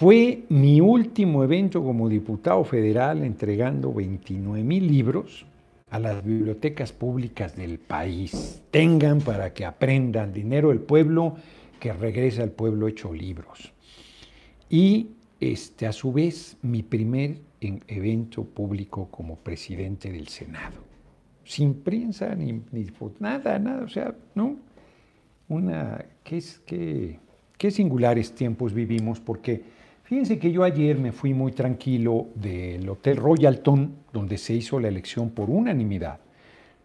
Fue mi último evento como diputado federal entregando 29 mil libros a las bibliotecas públicas del país. Tengan para que aprendan dinero del pueblo que regresa al pueblo hecho libros. Y este, a su vez, mi primer evento público como presidente del Senado. Sin prensa, ni, nada, nada, o sea, ¿no? Una, qué, es, qué singulares tiempos vivimos porque Fíjense que yo ayer me fui muy tranquilo del Hotel Royalton, donde se hizo la elección por unanimidad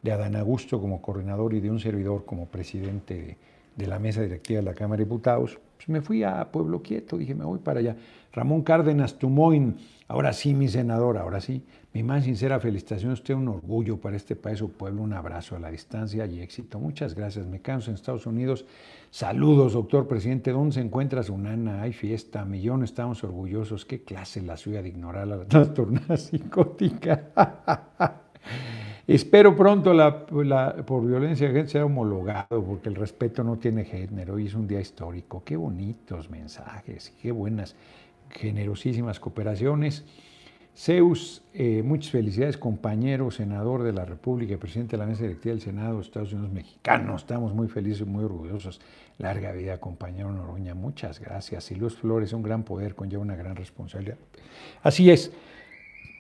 de Adán Augusto como coordinador y de un servidor como presidente de, la mesa directiva de la Cámara de Diputados. Pues me fui a Pueblo Quieto, dije, me voy para allá. Ramón Cárdenas Tumoin Ahora sí, mi senador, ahora sí, mi más sincera felicitación, usted un orgullo para este país, su pueblo, un abrazo a la distancia y éxito. Muchas gracias, me canso en Estados Unidos. Saludos, doctor presidente, ¿dónde se encuentra su nana? Hay fiesta, millón, estamos orgullosos. ¿Qué clase la suya de ignorar la trastornada psicótica? Espero pronto la, por violencia sea homologado, porque el respeto no tiene género y es un día histórico. Qué bonitos mensajes, qué buenas generosísimas cooperaciones. Zeus, eh, muchas felicidades, compañero, senador de la República y presidente de la mesa directiva del Senado de Estados Unidos Mexicanos. Estamos muy felices, y muy orgullosos. Larga vida, compañero Noroña. Muchas gracias. Y Luis Flores, un gran poder, conlleva una gran responsabilidad. Así es.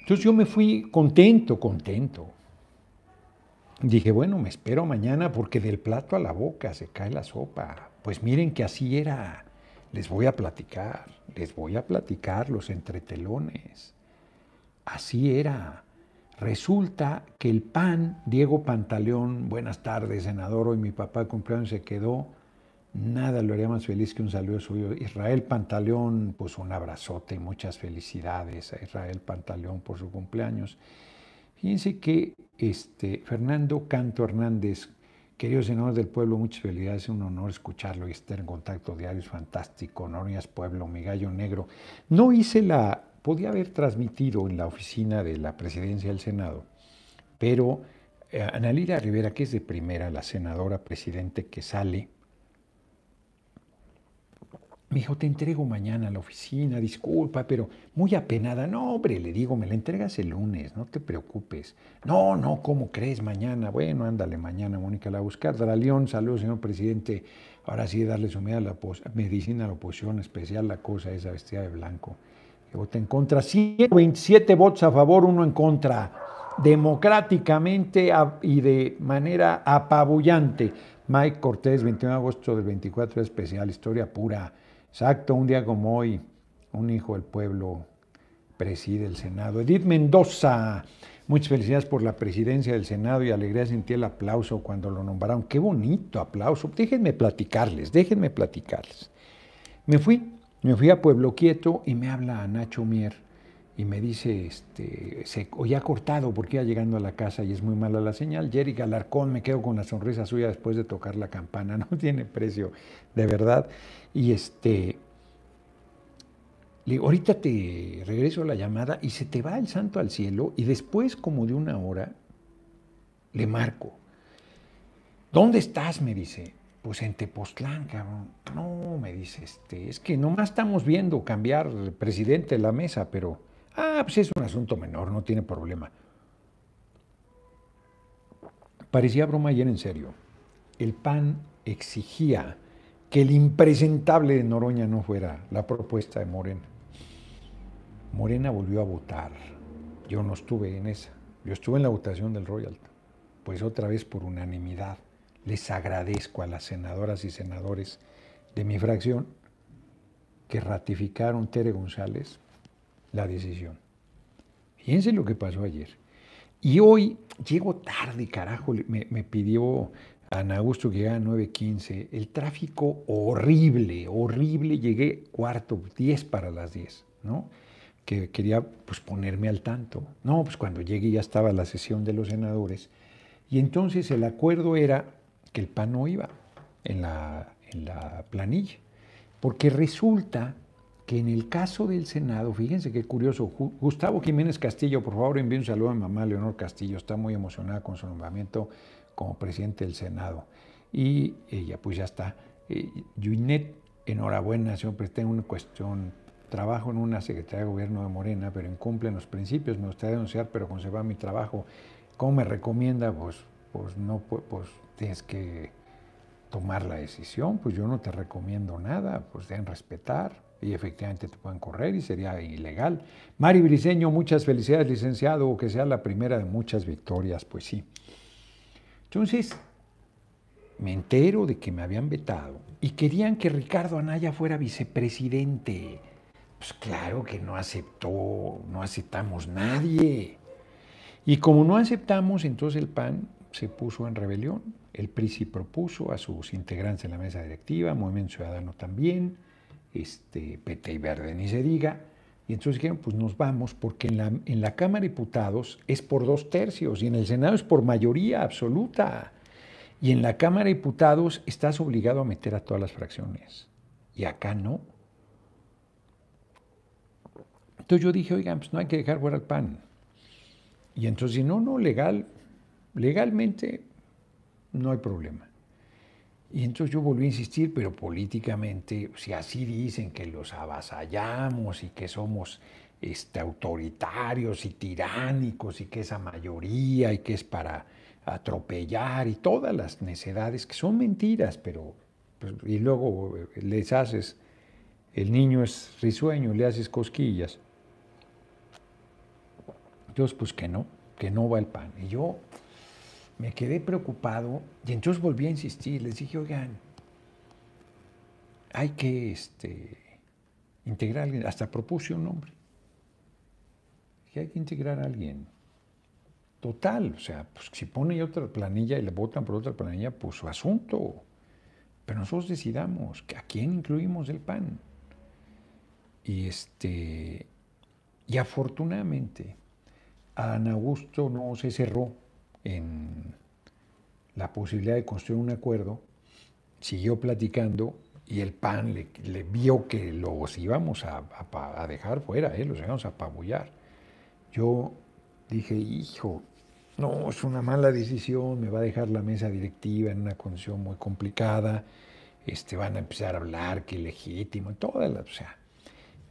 Entonces yo me fui contento, contento. Dije, bueno, me espero mañana porque del plato a la boca se cae la sopa. Pues miren que así era. Les voy a platicar, les voy a platicar los entretelones. Así era. Resulta que el PAN, Diego Pantaleón, buenas tardes, senador, hoy mi papá de cumpleaños se quedó. Nada lo haría más feliz que un saludo suyo. Israel Pantaleón, pues un abrazote y muchas felicidades a Israel Pantaleón por su cumpleaños. Fíjense que este, Fernando Canto Hernández, Queridos senadores del pueblo, muchas felicidades, es un honor escucharlo y estar en contacto diario, es fantástico. Norias Pueblo, mi negro. No hice la, podía haber transmitido en la oficina de la presidencia del Senado, pero eh, analida Rivera, que es de primera, la senadora presidente que sale, me dijo, te entrego mañana a la oficina, disculpa, pero muy apenada. No, hombre, le digo, me la entregas el lunes, no te preocupes. No, no, ¿cómo crees mañana? Bueno, ándale, mañana, Mónica, la buscar. Dara León, saludos, señor presidente. Ahora sí, darle su a la medicina a la oposición, especial la cosa esa vestida de blanco. Que vota en contra. 127 votos a favor, uno en contra. Democráticamente y de manera apabullante. Mike Cortés, 21 de agosto del 24, especial, historia pura. Exacto, un día como hoy, un hijo del pueblo preside el Senado. Edith Mendoza, muchas felicidades por la presidencia del Senado y alegría sentí el aplauso cuando lo nombraron. Qué bonito aplauso. Déjenme platicarles, déjenme platicarles. Me fui, me fui a Pueblo Quieto y me habla Nacho Mier y me dice, este, se, o ya cortado porque iba llegando a la casa y es muy mala la señal. Jerry Galarcón, me quedo con la sonrisa suya después de tocar la campana, no tiene precio, de verdad. Y este, le ahorita te regreso la llamada y se te va el santo al cielo y después como de una hora le marco. ¿Dónde estás? me dice. Pues en Tepoztlán, cabrón. No, me dice, este, es que nomás estamos viendo cambiar el presidente de la mesa, pero Ah, pues es un asunto menor, no tiene problema. Parecía broma y en serio. El PAN exigía que el impresentable de Noroña no fuera la propuesta de Morena. Morena volvió a votar. Yo no estuve en esa. Yo estuve en la votación del Royal. Pues otra vez por unanimidad. Les agradezco a las senadoras y senadores de mi fracción que ratificaron Tere González la decisión. Fíjense lo que pasó ayer. Y hoy llego tarde, carajo, me, pidió Ana Augusto que llegara a 9.15. El tráfico horrible, horrible. Llegué cuarto, 10 para las 10, ¿no? Que quería pues, ponerme al tanto. No, pues cuando llegué ya estaba la sesión de los senadores. Y entonces el acuerdo era que el PAN no iba en la, en la planilla. Porque resulta que en el caso del Senado, fíjense qué curioso, Gustavo Jiménez Castillo, por favor envíe un saludo a mamá Leonor Castillo, está muy emocionada con su nombramiento como presidente del Senado. Y ella pues ya está. Eh, enhorabuena, siempre tengo una cuestión, trabajo en una Secretaría de Gobierno de Morena, pero incumplen los principios, me gustaría denunciar, pero conservar mi trabajo. ¿Cómo me recomienda? Pues, pues no, pues tienes que tomar la decisión, pues yo no te recomiendo nada, pues deben respetar, y efectivamente te pueden correr y sería ilegal. Mari Briseño, muchas felicidades, licenciado, que sea la primera de muchas victorias, pues sí. Entonces, me entero de que me habían vetado y querían que Ricardo Anaya fuera vicepresidente. Pues claro que no aceptó, no aceptamos nadie. Y como no aceptamos, entonces el PAN se puso en rebelión. El PRI propuso a sus integrantes en la mesa directiva, Movimiento Ciudadano también este, PT y Verde, ni se diga. Y entonces dijeron, pues nos vamos, porque en la, en la Cámara de Diputados es por dos tercios y en el Senado es por mayoría absoluta. Y en la Cámara de Diputados estás obligado a meter a todas las fracciones. Y acá no. Entonces yo dije, oigan, pues no hay que dejar fuera el PAN. Y entonces, no, no, legal, legalmente no hay problema. Y entonces yo volví a insistir, pero políticamente, si así dicen que los avasallamos y que somos este, autoritarios y tiránicos y que esa mayoría y que es para atropellar y todas las necedades que son mentiras, pero pues, y luego eh, les haces, el niño es risueño, le haces cosquillas. Entonces, pues que no, que no va el pan. Y yo me quedé preocupado y entonces volví a insistir, les dije, oigan, hay que este, integrar a alguien, hasta propuse un nombre, que hay que integrar a alguien. Total, o sea, pues si pone otra planilla y le votan por otra planilla, pues su asunto. Pero nosotros decidamos a quién incluimos el PAN. Y, este, y afortunadamente, a Ana Augusto no se cerró en la posibilidad de construir un acuerdo, siguió platicando y el PAN le, vio que los íbamos a, dejar fuera, ¿eh? los íbamos a apabullar. Yo dije, hijo, no, es una mala decisión, me va a dejar la mesa directiva en una condición muy complicada, este, van a empezar a hablar que ilegítimo, toda o sea,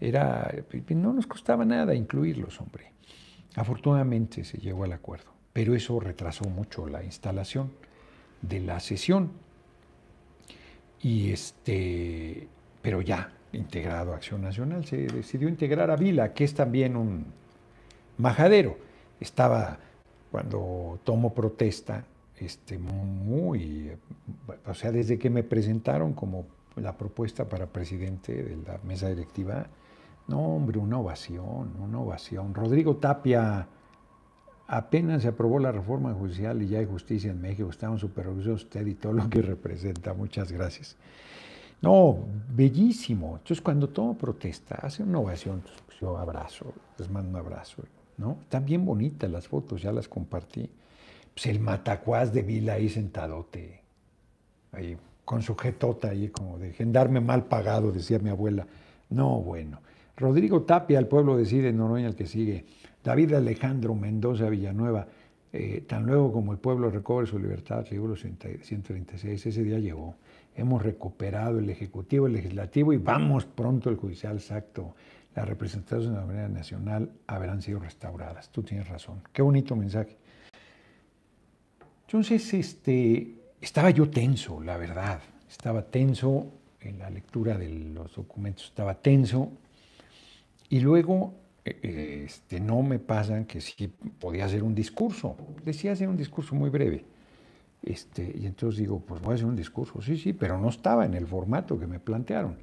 era, no nos costaba nada incluirlos, hombre. Afortunadamente se llegó al acuerdo pero eso retrasó mucho la instalación de la sesión. Y este, pero ya integrado a Acción Nacional, se decidió integrar a Vila, que es también un majadero. Estaba, cuando tomo protesta, este, muy, o sea, desde que me presentaron como la propuesta para presidente de la mesa directiva, no, hombre, una ovación, una ovación. Rodrigo Tapia, Apenas se aprobó la reforma judicial y ya hay justicia en México. Estamos súper orgullosos usted y todo lo que representa. Muchas gracias. No, bellísimo. Entonces, cuando todo protesta, hace una ovación. Pues, pues, yo abrazo, les mando un abrazo. ¿no? Están bien bonitas las fotos, ya las compartí. Pues el matacuás de Vila ahí sentadote, ahí, con su jetota ahí, como de gendarme mal pagado, decía mi abuela. No, bueno. Rodrigo Tapia, el pueblo decide en Noruega el que sigue. David Alejandro Mendoza Villanueva, eh, tan luego como el pueblo recobre su libertad, libro 136, ese día llegó. Hemos recuperado el Ejecutivo, el Legislativo y vamos pronto el Judicial, exacto. Las representaciones de la manera nacional habrán sido restauradas. Tú tienes razón. Qué bonito mensaje. Entonces, este, estaba yo tenso, la verdad. Estaba tenso en la lectura de los documentos, estaba tenso y luego eh, este, no me pasan que sí podía hacer un discurso. Decía hacer un discurso muy breve. Este, y entonces digo, pues voy a hacer un discurso. Sí, sí, pero no estaba en el formato que me plantearon.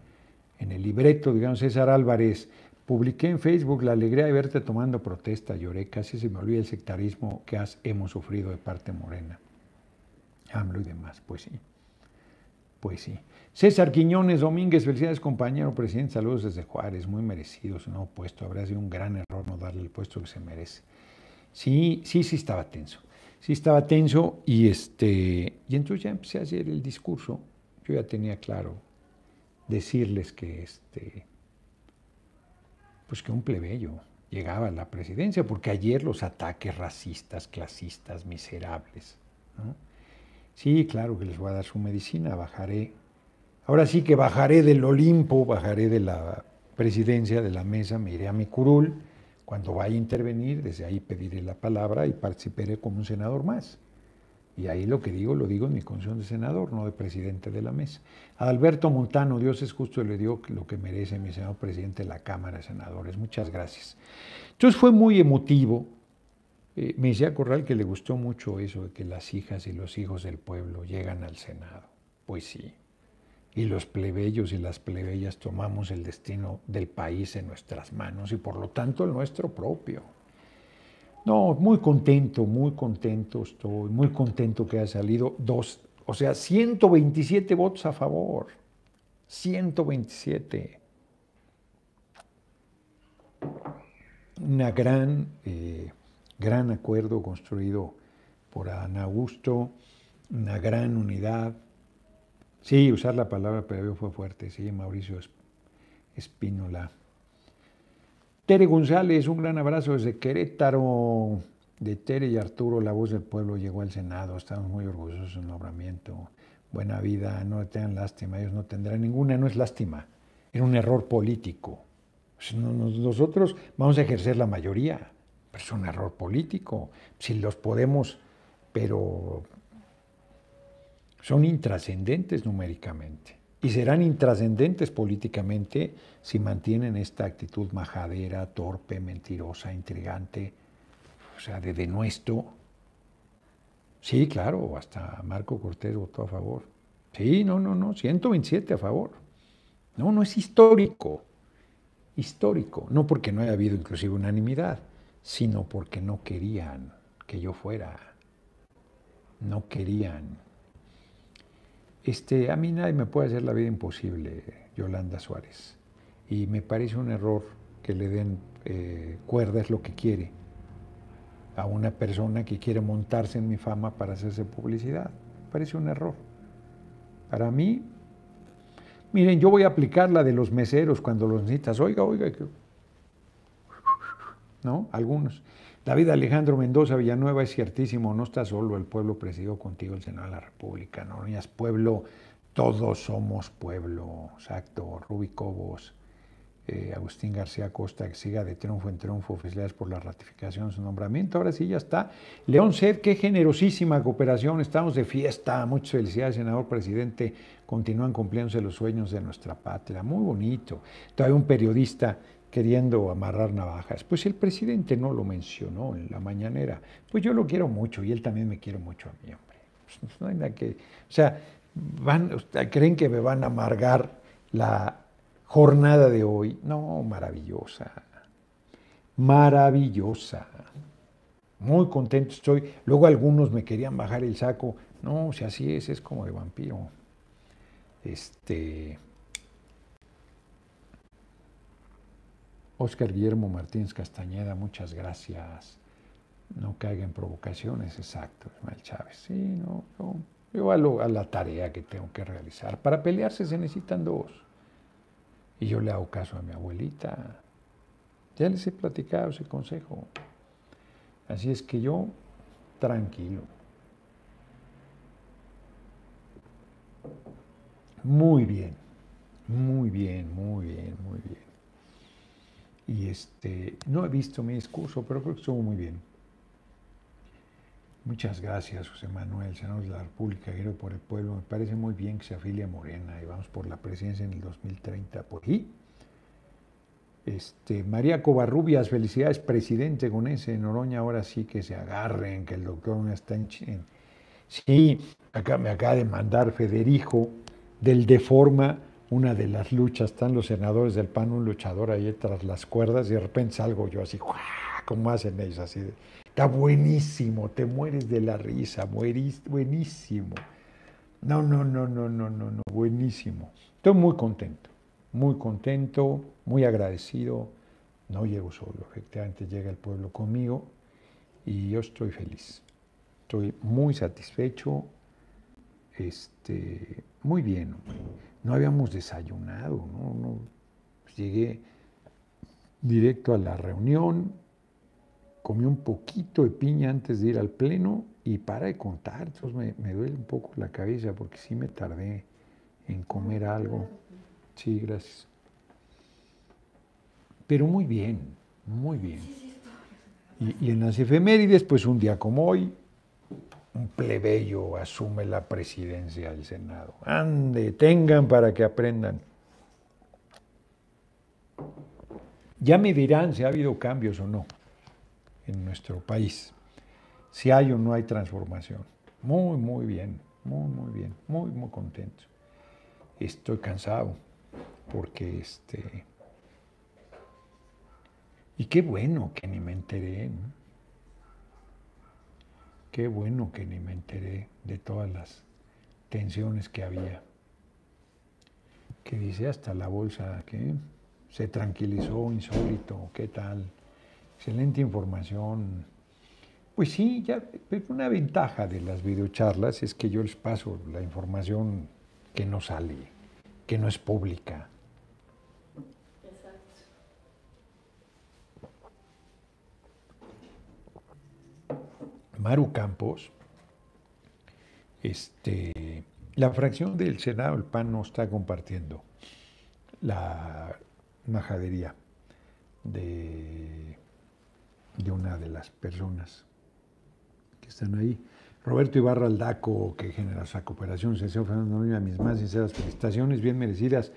En el libreto, digamos, César Álvarez, publiqué en Facebook la alegría de verte tomando protesta, lloré, casi se me olvida el sectarismo que has, hemos sufrido de parte morena. AMLO y demás, pues sí. Pues sí. César Quiñones Domínguez, felicidades compañero presidente, saludos desde Juárez, muy merecidos, no puesto, habrá sido un gran error no darle el puesto que se merece. Sí, sí, sí estaba tenso, sí estaba tenso y este, y entonces ya empecé a hacer el discurso, yo ya tenía claro decirles que este, pues que un plebeyo llegaba a la presidencia, porque ayer los ataques racistas, clasistas, miserables, Sí, claro que les voy a dar su medicina, bajaré. Ahora sí que bajaré del Olimpo, bajaré de la presidencia, de la mesa, me iré a mi curul. Cuando vaya a intervenir, desde ahí pediré la palabra y participaré como un senador más. Y ahí lo que digo, lo digo en mi condición de senador, no de presidente de la mesa. A Alberto Montano, Dios es justo, le dio lo que merece mi señor presidente de la Cámara de Senadores. Muchas gracias. Entonces fue muy emotivo, eh, me decía Corral que le gustó mucho eso de que las hijas y los hijos del pueblo llegan al Senado. Pues sí. Y los plebeyos y las plebeyas tomamos el destino del país en nuestras manos y por lo tanto el nuestro propio. No, muy contento, muy contento estoy, muy contento que haya salido dos, o sea, 127 votos a favor. 127. Una gran... Eh, gran acuerdo construido por Ana Augusto, una gran unidad. Sí, usar la palabra previo fue fuerte, sí, Mauricio Espínola. Tere González, un gran abrazo desde Querétaro. De Tere y Arturo, la voz del pueblo llegó al Senado. Estamos muy orgullosos de su nombramiento. Buena vida, no tengan lástima, ellos no tendrán ninguna, no es lástima, era un error político. Pues nosotros vamos a ejercer la mayoría. Pero pues, es un error político. Si los podemos, pero son intrascendentes numéricamente. Y serán intrascendentes políticamente si mantienen esta actitud majadera, torpe, mentirosa, intrigante, o sea, de denuesto. Sí, claro, hasta Marco Cortés votó a favor. Sí, no, no, no, 127 a favor. No, no es histórico. Histórico. No porque no haya habido inclusive unanimidad sino porque no querían que yo fuera. No querían. Este, a mí nadie me puede hacer la vida imposible, Yolanda Suárez. Y me parece un error que le den eh, cuerdas lo que quiere a una persona que quiere montarse en mi fama para hacerse publicidad. Me Parece un error. Para mí, miren, yo voy a aplicar la de los meseros cuando los necesitas. Oiga, oiga, ¿no? Algunos. David Alejandro Mendoza Villanueva es ciertísimo, no está solo el pueblo presidido contigo, el Senado de la República, ¿no? es Pueblo, todos somos pueblo, exacto, Rubí Cobos, eh, Agustín García Costa, que siga de triunfo en triunfo, felicidades por la ratificación de su nombramiento, ahora sí ya está. León Sed, qué generosísima cooperación, estamos de fiesta, muchas felicidades, senador presidente, continúan cumpliéndose los sueños de nuestra patria, muy bonito. Todavía un periodista queriendo amarrar navajas. Pues el presidente no lo mencionó en la mañanera. Pues yo lo quiero mucho y él también me quiere mucho a mí, hombre. Pues no hay nada que... O sea, creen que me van a amargar la jornada de hoy. No, maravillosa. Maravillosa. Muy contento estoy. Luego algunos me querían bajar el saco. No, si así es, es como de vampiro. Este, Oscar Guillermo Martínez Castañeda, muchas gracias. No caiga en provocaciones, exacto, Ismael Chávez. Sí, no, yo, a, la tarea que tengo que realizar. Para pelearse se necesitan dos. Y yo le hago caso a mi abuelita. Ya les he platicado ese consejo. Así es que yo, tranquilo. Muy bien, muy bien, muy bien, muy bien. Y este, no he visto mi discurso, pero creo que estuvo muy bien. Muchas gracias, José Manuel, senador de la República, quiero por el pueblo. Me parece muy bien que se afilia Morena y vamos por la presidencia en el 2030 por pues Este, María Covarrubias, felicidades, presidente con ese Oroña ahora sí que se agarren, que el doctor no está en... en sí, acá me acaba de mandar Federico del Deforma una de las luchas, están los senadores del PAN, un luchador ahí tras las cuerdas y de repente salgo yo así, ¿cómo como hacen ellos, así está buenísimo, te mueres de la risa, buenísimo. No, no, no, no, no, no, no, buenísimo. Estoy muy contento, muy contento, muy agradecido. No llego solo, efectivamente llega el pueblo conmigo y yo estoy feliz. Estoy muy satisfecho, este, muy bien. No habíamos desayunado, ¿no? Pues, llegué directo a la reunión, comí un poquito de piña antes de ir al pleno y para de contar, entonces me, duele un poco la cabeza porque sí me tardé en comer ah, algo. Sí, gracias. Pero muy bien, muy bien. y en las efemérides, pues un día como hoy, un plebeyo asume la presidencia del Senado. Ande, tengan para que aprendan. Ya me dirán si ha habido cambios o no en nuestro país, si hay o no hay transformación. Muy, muy bien, muy, muy bien, muy, muy contento. Estoy cansado porque este... Y qué bueno que ni me enteré. Qué bueno que ni me enteré de todas las tensiones que había. Que dice hasta la bolsa que se tranquilizó insólito, qué tal. Excelente información. Pues sí, ya, una ventaja de las videocharlas es que yo les paso la información que no sale, que no es pública, Maru Campos, este, la fracción del Senado, el PAN no está compartiendo la majadería de, de una de las personas que están ahí. Roberto Ibarra Aldaco, que genera esa cooperación, se Núñez, mis más sinceras felicitaciones, bien merecidas.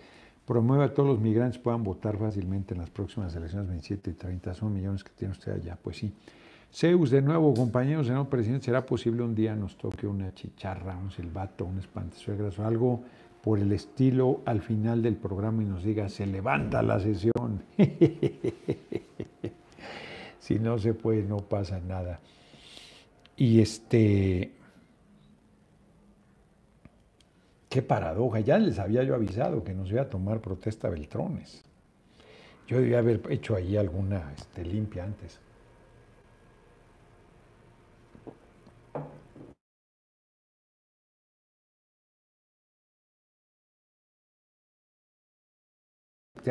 Promueva a todos los migrantes puedan votar fácilmente en las próximas elecciones 27 y 30. Son millones que tiene usted allá, pues sí. Zeus, de nuevo, compañeros, señor presidente, ¿será posible un día nos toque una chicharra, un silbato, un espantesuegras o algo por el estilo al final del programa y nos diga, se levanta la sesión? si no se puede, no pasa nada. Y este, qué paradoja, ya les había yo avisado que nos iba a tomar protesta Beltrones. Yo debía haber hecho ahí alguna este, limpia antes.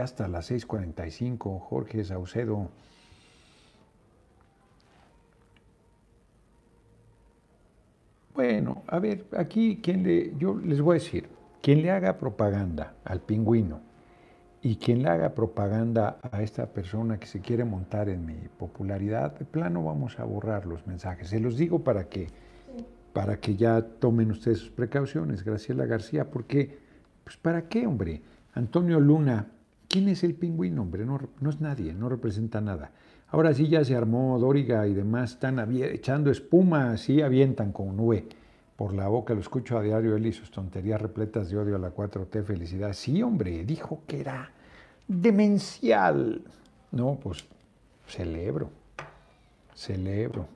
hasta las 6.45. Jorge Saucedo. Bueno, a ver, aquí le, yo les voy a decir, quien le haga propaganda al pingüino y quien le haga propaganda a esta persona que se quiere montar en mi popularidad, de plano vamos a borrar los mensajes. Se los digo para que, para que ya tomen ustedes sus precauciones, Graciela García, porque, pues, ¿para qué, hombre? Antonio Luna, ¿Quién es el pingüino, hombre? No, no, es nadie, no representa nada. Ahora sí ya se armó Dóriga y demás, están echando espuma, así avientan con nube. Por la boca lo escucho a diario él y sus tonterías repletas de odio a la 4T, felicidad. Sí, hombre, dijo que era demencial. No, pues celebro, celebro.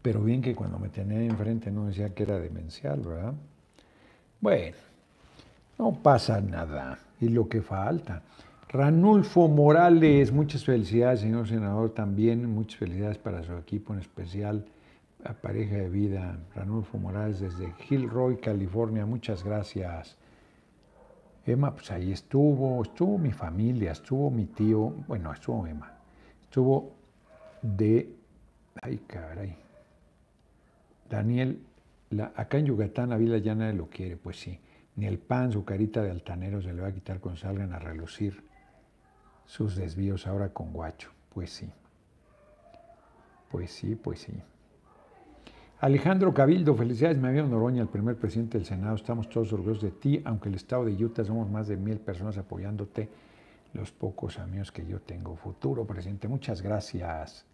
Pero bien que cuando me tenía enfrente no decía que era demencial, ¿verdad? Bueno, no pasa nada. Y lo que falta. Ranulfo Morales, muchas felicidades, señor senador, también muchas felicidades para su equipo, en especial a Pareja de Vida, Ranulfo Morales desde Gilroy, California, muchas gracias. Emma, pues ahí estuvo, estuvo mi familia, estuvo mi tío, bueno, estuvo Emma, estuvo de, ay caray, Daniel acá en Yucatán la ya llana lo quiere, pues sí. Ni el pan, su carita de altanero se le va a quitar cuando salgan a relucir sus desvíos ahora con guacho. Pues sí. Pues sí, pues sí. Alejandro Cabildo, felicidades, me había Noroña, el primer presidente del Senado. Estamos todos orgullosos de ti, aunque el estado de Utah somos más de mil personas apoyándote, los pocos amigos que yo tengo. Futuro presidente, muchas gracias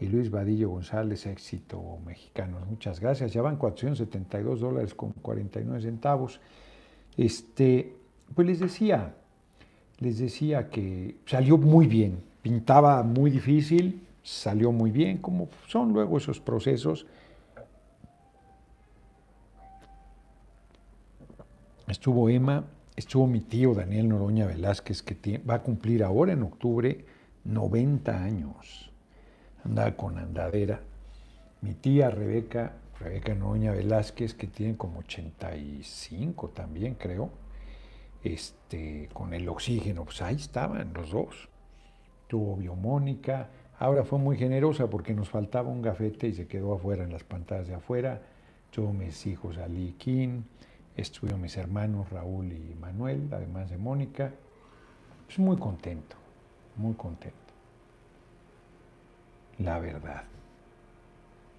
y Luis Vadillo González, éxito mexicano. Muchas gracias. Ya van 472 dólares con 49 centavos. Este, pues les decía, les decía que salió muy bien. Pintaba muy difícil, salió muy bien, como son luego esos procesos. Estuvo Emma, estuvo mi tío Daniel Noroña Velázquez, que va a cumplir ahora en octubre 90 años andaba con andadera. Mi tía Rebeca, Rebeca Noña Velázquez, que tiene como 85 también, creo, este, con el oxígeno, pues ahí estaban los dos. Tuvo biomónica, ahora fue muy generosa porque nos faltaba un gafete y se quedó afuera en las pantallas de afuera. Tuvo mis hijos Ali y Kim, Estuvieron mis hermanos Raúl y Manuel, además de Mónica. Pues muy contento, muy contento la verdad.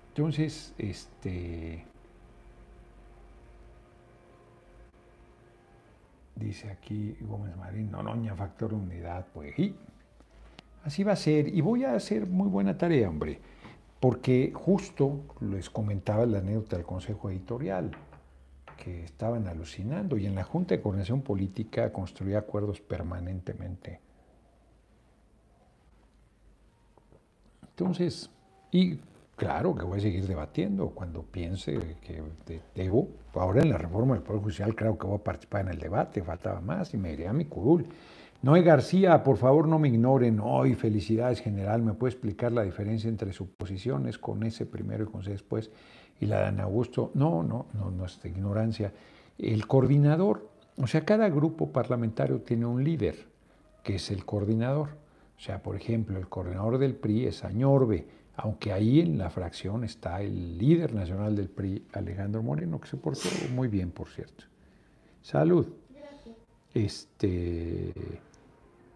Entonces, este... Dice aquí Gómez Marín, noña factor unidad, pues así va a ser. Y voy a hacer muy buena tarea, hombre, porque justo les comentaba la anécdota del Consejo Editorial, que estaban alucinando y en la Junta de Coordinación Política construía acuerdos permanentemente Entonces, y claro que voy a seguir debatiendo cuando piense que debo. Ahora en la reforma del Poder Judicial, creo que voy a participar en el debate, faltaba más y me iré a mi curul. Noé García, por favor no me ignoren. Hoy, felicidades general, ¿me puede explicar la diferencia entre suposiciones con ese primero y con ese después y la de Ana Augusto? No, no, no, nuestra ignorancia. El coordinador, o sea, cada grupo parlamentario tiene un líder, que es el coordinador. O sea, por ejemplo, el coordinador del PRI es Añorbe, aunque ahí en la fracción está el líder nacional del PRI, Alejandro Moreno, que se portó muy bien, por cierto. Salud. Gracias. Este,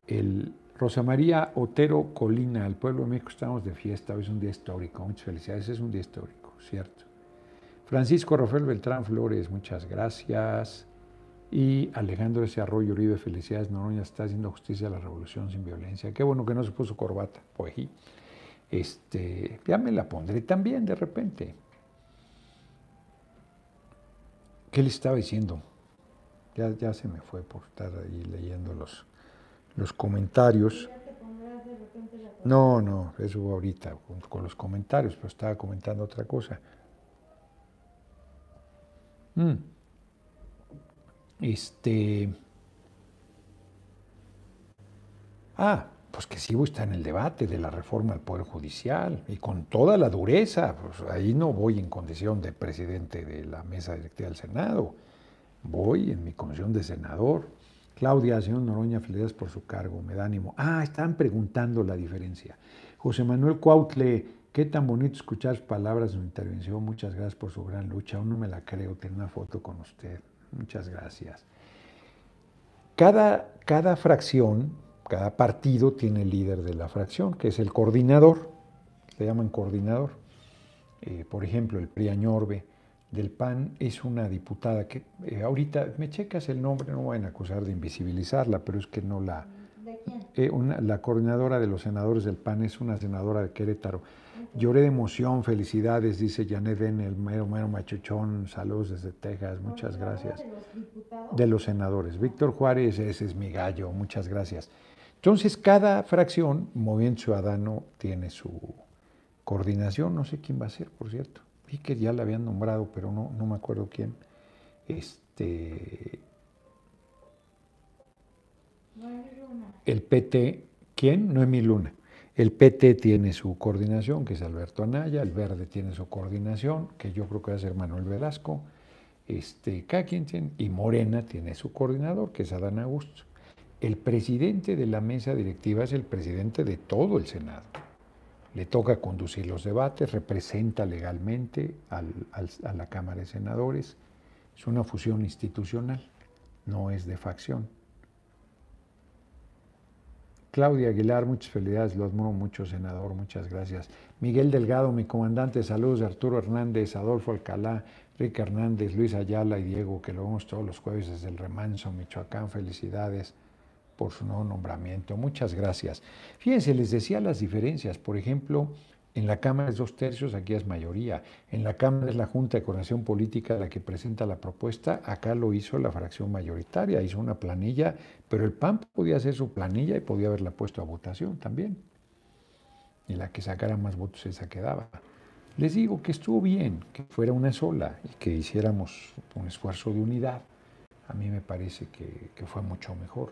el Rosa María Otero Colina, al Pueblo de México, estamos de fiesta, hoy es un día histórico, muchas felicidades, es un día histórico, ¿cierto? Francisco Rafael Beltrán Flores, muchas gracias y Alejandro ese Arroyo Uribe, felicidades, Noroña está haciendo justicia a la revolución sin violencia. Qué bueno que no se puso corbata, pues. Este, ya me la pondré también de repente. ¿Qué le estaba diciendo? Ya, ya se me fue por estar ahí leyendo los, los comentarios. No, no, eso ahorita, con, los comentarios, pero estaba comentando otra cosa. Mm. Este. Ah, pues que sí está en el debate de la reforma al Poder Judicial y con toda la dureza, pues ahí no voy en condición de presidente de la mesa directiva del Senado, voy en mi condición de senador. Claudia, señor Noroña, felicidades por su cargo, me da ánimo. Ah, están preguntando la diferencia. José Manuel Cuautle, qué tan bonito escuchar palabras en su intervención, muchas gracias por su gran lucha, aún no me la creo, tener una foto con usted. Muchas gracias. Cada, cada fracción, cada partido tiene líder de la fracción, que es el coordinador. se llaman coordinador. Eh, por ejemplo, el Priañorbe del PAN es una diputada que eh, ahorita me checas el nombre, no me van a acusar de invisibilizarla, pero es que no la... ¿De quién? Eh, la coordinadora de los senadores del PAN es una senadora de Querétaro Lloré de emoción, felicidades, dice Janet en el mero, mero machuchón. Saludos desde Texas, muchas gracias. De los, senadores. Víctor Juárez, ese es mi gallo, muchas gracias. Entonces, cada fracción, Movimiento Ciudadano, tiene su coordinación. No sé quién va a ser, por cierto. Vi que ya la habían nombrado, pero no, no me acuerdo quién. Este. El PT, ¿quién? mi Luna. El PT tiene su coordinación, que es Alberto Anaya, el Verde tiene su coordinación, que yo creo que va a ser Manuel Velasco, este, y Morena tiene su coordinador, que es Adán Augusto. El presidente de la mesa directiva es el presidente de todo el Senado. Le toca conducir los debates, representa legalmente a la Cámara de Senadores. Es una fusión institucional, no es de facción. Claudia Aguilar, muchas felicidades, lo admiro mucho, senador, muchas gracias. Miguel Delgado, mi comandante, saludos. Arturo Hernández, Adolfo Alcalá, Rick Hernández, Luis Ayala y Diego, que lo vemos todos los jueves desde el Remanso, Michoacán, felicidades por su nuevo nombramiento. Muchas gracias. Fíjense, les decía las diferencias. Por ejemplo, en la Cámara es dos tercios, aquí es mayoría. En la Cámara es la Junta de Coordinación Política la que presenta la propuesta, acá lo hizo la fracción mayoritaria, hizo una planilla, pero el PAN podía hacer su planilla y podía haberla puesto a votación también. Y la que sacara más votos esa quedaba. Les digo que estuvo bien que fuera una sola y que hiciéramos un esfuerzo de unidad. A mí me parece que fue mucho mejor.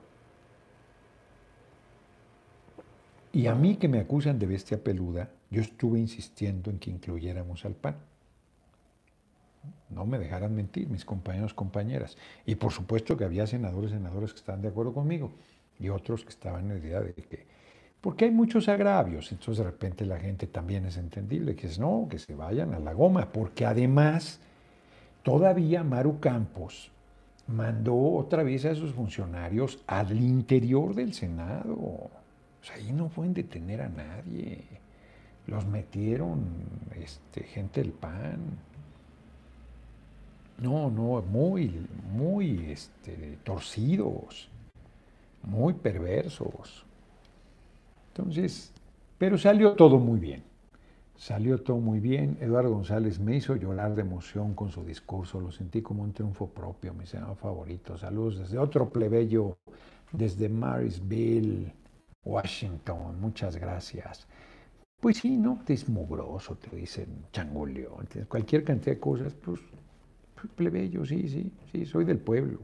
Y a mí que me acusan de bestia peluda, yo estuve insistiendo en que incluyéramos al PAN. No me dejaran mentir mis compañeros, compañeras. Y por supuesto que había senadores, senadoras que estaban de acuerdo conmigo y otros que estaban en la idea de que... Porque hay muchos agravios, entonces de repente la gente también es entendible, que es no, que se vayan a la goma, porque además todavía Maru Campos mandó otra vez a sus funcionarios al interior del Senado sea, pues, ahí no pueden detener a nadie. Los metieron este, gente del PAN. No, no, muy, muy este, torcidos, muy perversos. Entonces, pero salió todo muy bien. Salió todo muy bien. Eduardo González me hizo llorar de emoción con su discurso. Lo sentí como un triunfo propio, mi senador favorito. Saludos desde otro plebeyo, desde Marisville, Washington, muchas gracias. Pues sí, ¿no? Te es mugroso, te dicen changoleón, cualquier cantidad de cosas, pues, pues plebeyo, sí, sí, sí, soy del pueblo,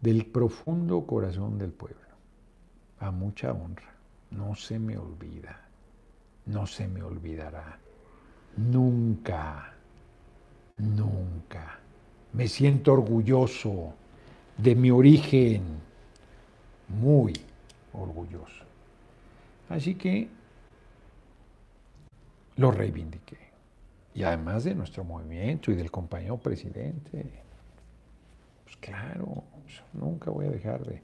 del profundo corazón del pueblo, a mucha honra, no se me olvida, no se me olvidará, nunca, nunca, me siento orgulloso de mi origen, muy orgulloso. Así que lo reivindiqué. Y además de nuestro movimiento y del compañero presidente, pues claro, pues nunca voy a dejar de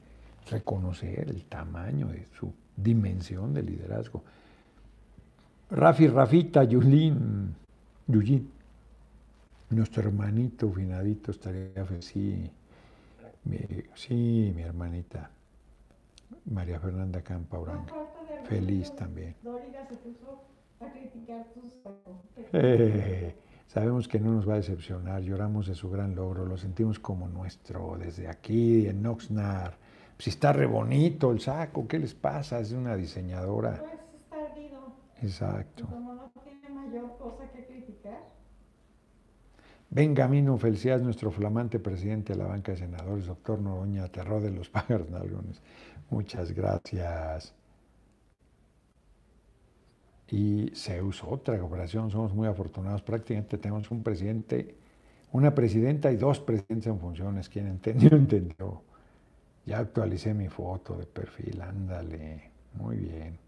reconocer el tamaño de su dimensión de liderazgo. Rafi, Rafita, Yulín, Yulín, nuestro hermanito finadito estaría, sí, sí, mi hermanita. María Fernanda Campauranga. Feliz también. se puso a criticar eh, sabemos que no nos va a decepcionar, lloramos de su gran logro, lo sentimos como nuestro, desde aquí, en Oxnard, Si está re bonito el saco, ¿qué les pasa? Es una diseñadora. Pues está ardido. Exacto. no tiene mayor cosa que criticar. Benjamín Felicidad, nuestro flamante presidente de la banca de senadores, doctor Noroña, aterró de los pájaros nalgones. Muchas gracias. Y se usó otra cooperación, somos muy afortunados, prácticamente tenemos un presidente, una presidenta y dos presidentes en funciones, quien entendió, entendió. Ya actualicé mi foto de perfil, ándale, muy bien.